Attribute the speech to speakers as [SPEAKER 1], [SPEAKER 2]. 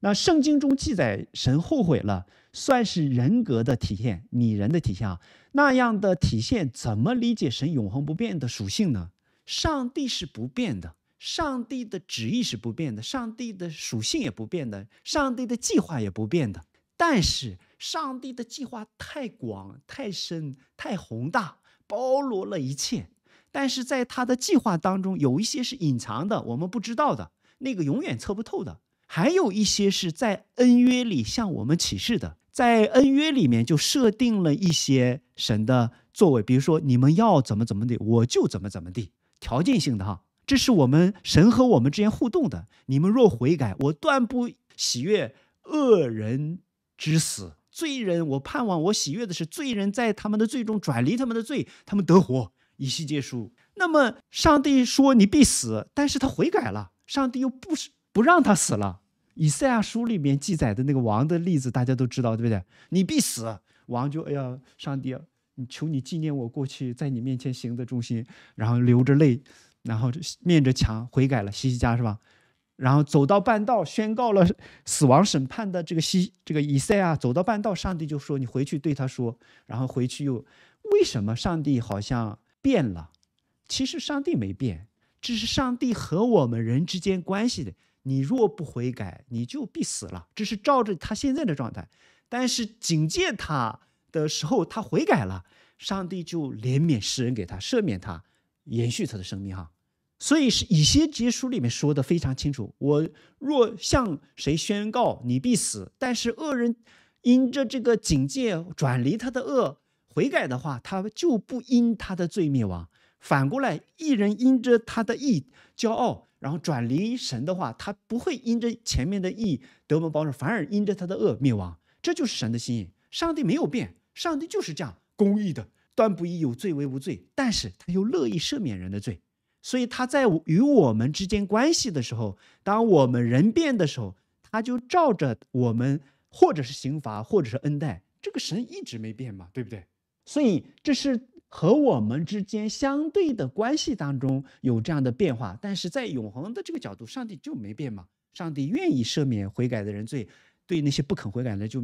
[SPEAKER 1] 那圣经中记载神后悔了，算是人格的体现，拟人的体现。啊。那样的体现怎么理解神永恒不变的属性呢？上帝是不变的，上帝的旨意是不变的，上帝的属性也不变的，上帝的计划也不变的。但是上帝的计划太广、太深、太宏大，包罗了一切。但是在他的计划当中，有一些是隐藏的，我们不知道的，那个永远测不透的。还有一些是在恩约里向我们启示的，在恩约里面就设定了一些神的作为，比如说你们要怎么怎么地，我就怎么怎么地，条件性的哈，这是我们神和我们之间互动的。你们若悔改，我断不喜悦恶人之死；罪人，我盼望我喜悦的是罪人在他们的罪中转离他们的罪，他们得活，以息结束。那么上帝说你必死，但是他悔改了，上帝又不是不让他死了。以赛亚书里面记载的那个王的例子，大家都知道，对不对？你必死，王就哎呀，上帝，你求你纪念我过去在你面前行的忠心，然后流着泪，然后面着墙悔改了，西西家是吧？然后走到半道，宣告了死亡审判的这个西这个以赛亚走到半道，上帝就说你回去对他说，然后回去又为什么？上帝好像变了，其实上帝没变，这是上帝和我们人之间关系的。你若不悔改，你就必死了。这是照着他现在的状态。但是警戒他的时候，他悔改了，上帝就怜悯世人给他赦免他，延续他的生命哈。所以是以先结书里面说的非常清楚：我若向谁宣告你必死，但是恶人因着这个警戒转离他的恶悔改的话，他就不因他的罪灭亡。反过来，一人因着他的意骄傲。然后转离神的话，他不会因着前面的义得我们帮反而因着他的恶灭亡。这就是神的心意，上帝没有变，上帝就是这样公义的，断不以有罪为无罪，但是他又乐意赦免人的罪。所以他在与我们之间关系的时候，当我们人变的时候，他就照着我们，或者是刑罚，或者是恩待。这个神一直没变嘛，对不对？所以这是。和我们之间相对的关系当中有这样的变化，但是在永恒的这个角度，上帝就没变嘛？上帝愿意赦免悔改的人罪，对那些不肯悔改的就。